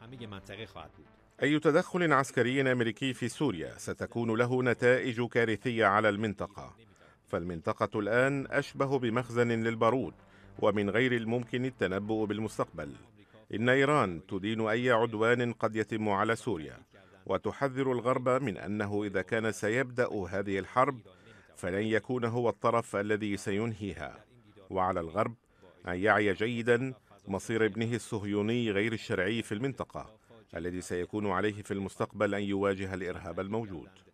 همه منطقه خواهد بود أي تدخل عسكري أمريكي في سوريا ستكون له نتائج كارثية على المنطقة فالمنطقة الآن أشبه بمخزن للبارود ومن غير الممكن التنبؤ بالمستقبل إن إيران تدين أي عدوان قد يتم على سوريا وتحذر الغرب من أنه إذا كان سيبدأ هذه الحرب فلن يكون هو الطرف الذي سينهيها وعلى الغرب أن يعي جيداً مصير ابنه الصهيوني غير الشرعي في المنطقة الذي سيكون عليه في المستقبل أن يواجه الإرهاب الموجود